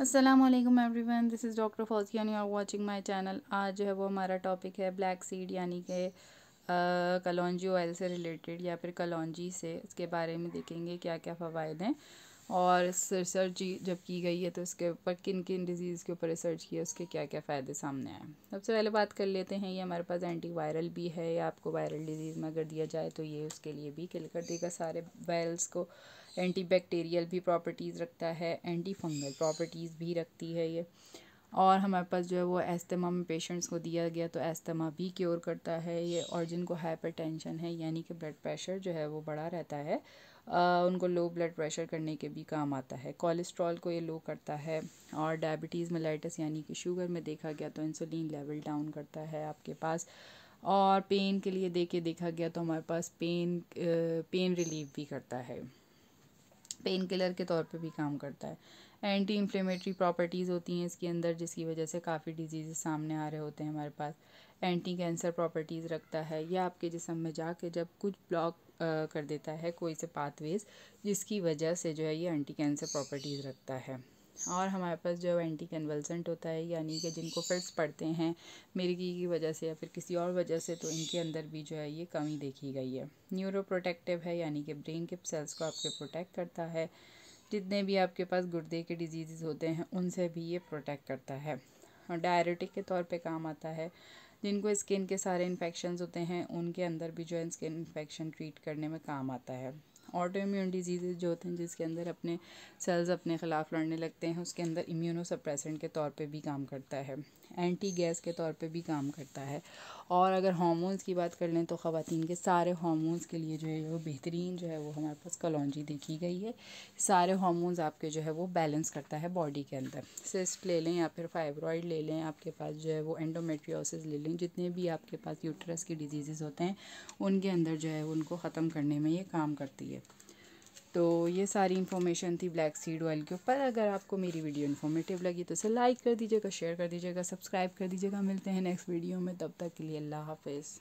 Aslam everyone this is doctor Fauziyan you are watching my channel आज जो है वो हमारा टॉपिक है ब्लैक सीड यानी कि कलौजी ऑयल से रिलेटेड या फिर कलौजी से इसके बारे में देखेंगे क्या क्या फ़वाद हैं और रिसर्च जब की गई है तो उसके ऊपर किन किन डिजीज़ के ऊपर रिसर्च किया उसके क्या क्या फ़ायदे सामने आए सबसे पहले बात कर लेते हैं ये हमारे पास एंटी वायरल भी है या आपको वायरल डिजीज़ में अगर दिया जाए तो ये उसके लिए भी किल कर देगा सारे वायरल्स को एंटी बैक्टीरियल भी प्रॉपर्टीज़ रखता है एंटी फंगल प्रॉपर्टीज़ भी रखती है ये और हमारे पास जो है वो एस्तमा में पेशेंट्स को दिया गया तो एस्तमा भी क्योर करता है ये और जिनको टेंशन है यानी कि ब्लड प्रेशर जो है वो बढ़ा रहता है आ, उनको लो ब्लड प्रेशर करने के भी काम आता है कोलेस्ट्रॉल को ये लो करता है और डायबिटीज़ मेलाइटस यानी कि शुगर में देखा गया तो इंसुलिन लेवल डाउन करता है आपके पास और पेन के लिए देखे देखा गया तो हमारे पास पेन पेन रिलीव भी करता है पेन किलर के तौर पे भी काम करता है एंटी इन्फ्लेमेटरी प्रॉपर्टीज़ होती हैं इसके अंदर जिसकी वजह से काफ़ी डिजीज़ सामने आ रहे होते हैं हमारे पास एंटी कैंसर प्रॉपर्टीज़ रखता है या आपके जिसम में जाके जब कुछ ब्लॉक कर देता है कोई से पाथवेज जिसकी वजह से जो है ये एंटी कैंसर प्रॉपर्टीज़ रखता है और हमारे पास जो एंटी कन्वल्सेंट होता है यानी कि जिनको फिट्स पड़ते हैं मिर्गी की वजह से या फिर किसी और वजह से तो इनके अंदर भी जो है ये कमी देखी गई है न्यूरो प्रोटेक्टिव है यानी कि ब्रेन के सेल्स को आपके प्रोटेक्ट करता है जितने भी आपके पास गुर्दे के डिजीज़ होते हैं उनसे भी ये प्रोटेक्ट करता है और डायरेटिक के तौर पर काम आता है जिनको स्किन के सारे इन्फेक्शन होते हैं उनके अंदर भी जो है स्किन इन्फेक्शन ट्रीट करने में काम आता है ऑटो इम्यून डिजीज़ जो होते हैं जिसके अंदर अपने सेल्स अपने ख़िलाफ़ लड़ने लगते हैं उसके अंदर इम्यूनो सप्रेसेंट के तौर पे भी काम करता है एंटी गैस के तौर पे भी काम करता है और अगर हार्मोन्स की बात कर लें तो ख़वान के सारे हार्मोन्स के लिए जो है वो बेहतरीन जो है वो हमारे पास कलौजी देखी गई है सारे हार्मोन्स आपके जो है वो बैलेंस करता है बॉडी के अंदर सिस्ट ले लें या फिर फाइब्रॉइड ले लें आपके पास जो है वो एंडोमेट्रियोसिस ले लें जितने भी आपके पास यूट्रस की डिजीज़ होते हैं उनके अंदर जो है उनको ख़त्म करने में ये काम करती है तो ये सारी इन्फॉर्मेशन थी ब्लैक सीड ऑयल के ऊपर अगर आपको मेरी वीडियो इन्फॉर्मेटिव लगी तो इसे लाइक कर दीजिएगा शेयर कर दीजिएगा सब्सक्राइब कर दीजिएगा मिलते हैं नेक्स्ट वीडियो में तब तक के लिए अल्लाह हाफिज़